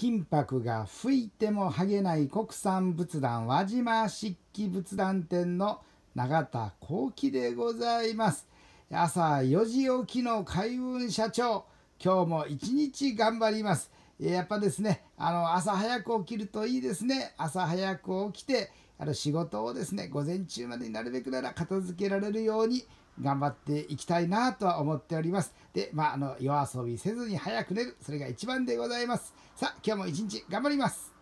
金箔が吹いても剥げない国産仏壇輪島漆器仏壇店の永田幸喜でございます朝4時起きの海運社長今日も1日頑張りますやっぱですねあの朝早く起きるといいですね朝早く起きてあの仕事をですね午前中までになるべくなら片付けられるように頑張っていきたいなとは思っております。で、まあ、あの、夜遊びせずに早く寝る。それが一番でございます。さあ、今日も一日頑張ります。